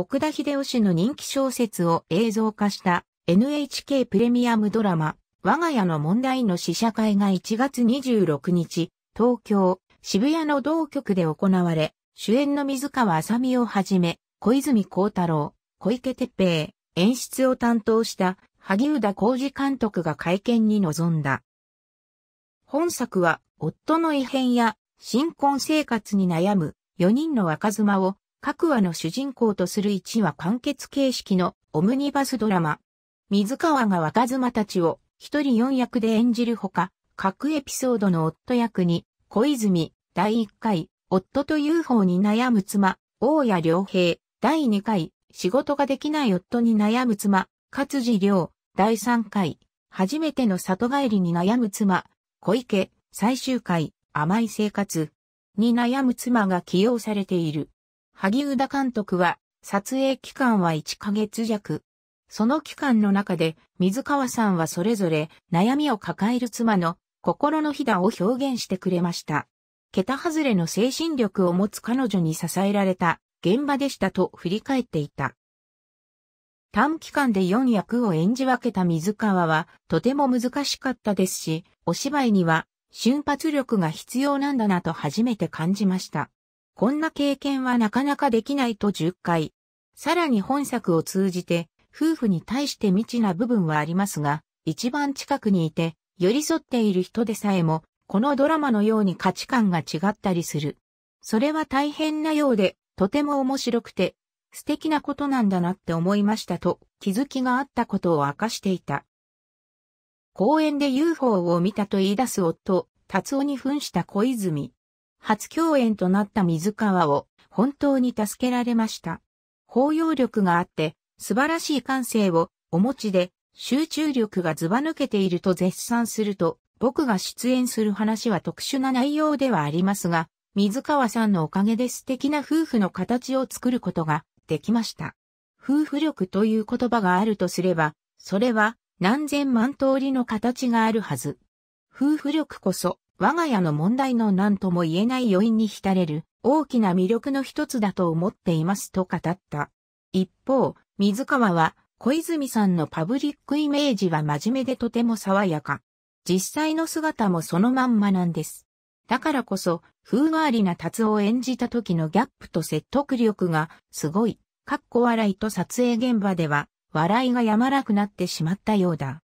奥田秀夫氏の人気小説を映像化した NHK プレミアムドラマ、我が家の問題の試写会が1月26日、東京、渋谷の同局で行われ、主演の水川あさみをはじめ、小泉孝太郎、小池徹平、演出を担当した萩生田浩二監督が会見に臨んだ。本作は、夫の異変や、新婚生活に悩む、4人の若妻を各話の主人公とする1話完結形式のオムニバスドラマ。水川が若妻たちを一人四役で演じるほか、各エピソードの夫役に、小泉、第1回、夫と UFO に悩む妻、大谷良平、第2回、仕事ができない夫に悩む妻、勝地良、第3回、初めての里帰りに悩む妻、小池、最終回、甘い生活に悩む妻が起用されている。萩生田監督は、撮影期間は1ヶ月弱。その期間の中で、水川さんはそれぞれ悩みを抱える妻の心のひだを表現してくれました。桁外れの精神力を持つ彼女に支えられた現場でしたと振り返っていた。短期間で4役を演じ分けた水川はとても難しかったですし、お芝居には瞬発力が必要なんだなと初めて感じました。こんな経験はなかなかできないと10回。さらに本作を通じて、夫婦に対して未知な部分はありますが、一番近くにいて、寄り添っている人でさえも、このドラマのように価値観が違ったりする。それは大変なようで、とても面白くて、素敵なことなんだなって思いましたと気づきがあったことを明かしていた。公園で UFO を見たと言い出す夫、達夫に扮した小泉。初共演となった水川を本当に助けられました。包容力があって素晴らしい感性をお持ちで集中力がズバ抜けていると絶賛すると僕が出演する話は特殊な内容ではありますが水川さんのおかげで素敵な夫婦の形を作ることができました。夫婦力という言葉があるとすればそれは何千万通りの形があるはず。夫婦力こそ我が家の問題の何とも言えない余韻に浸れる大きな魅力の一つだと思っていますと語った。一方、水川は小泉さんのパブリックイメージは真面目でとても爽やか。実際の姿もそのまんまなんです。だからこそ、風変わりな達を演じた時のギャップと説得力がすごい、かっこ笑いと撮影現場では笑いがやまなくなってしまったようだ。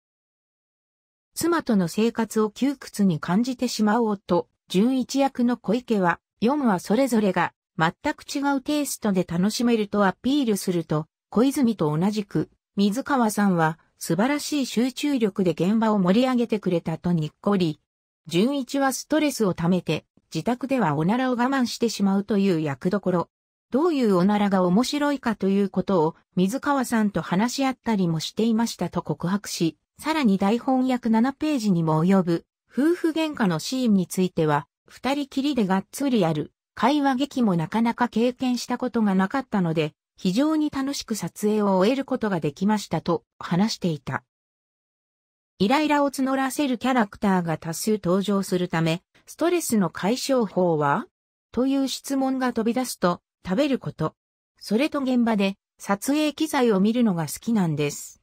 妻との生活を窮屈に感じてしまう夫、純一役の小池は、4話それぞれが全く違うテイストで楽しめるとアピールすると、小泉と同じく、水川さんは素晴らしい集中力で現場を盛り上げてくれたとにっこり、純一はストレスをためて、自宅ではおならを我慢してしまうという役どころ。どういうおならが面白いかということを水川さんと話し合ったりもしていましたと告白し、さらに台本約7ページにも及ぶ、夫婦喧嘩のシーンについては、二人きりでがっつりやる、会話劇もなかなか経験したことがなかったので、非常に楽しく撮影を終えることができましたと話していた。イライラを募らせるキャラクターが多数登場するため、ストレスの解消法はという質問が飛び出すと、食べること。それと現場で撮影機材を見るのが好きなんです。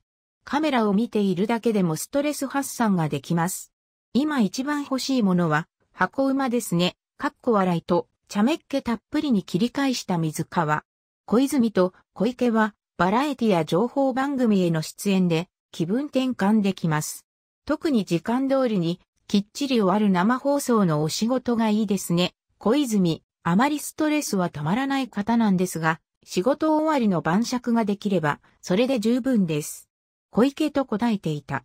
カメラを見ているだけでもストレス発散ができます。今一番欲しいものは、箱馬ですね。かっこ笑いと、茶目っ気たっぷりに切り返した水川。小泉と小池は、バラエティや情報番組への出演で、気分転換できます。特に時間通りに、きっちり終わる生放送のお仕事がいいですね。小泉、あまりストレスはたまらない方なんですが、仕事終わりの晩酌ができれば、それで十分です。小池と答えていた。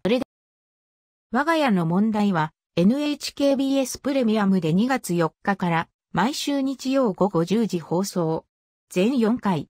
我が家の問題は NHKBS プレミアムで2月4日から毎週日曜午後10時放送。全4回。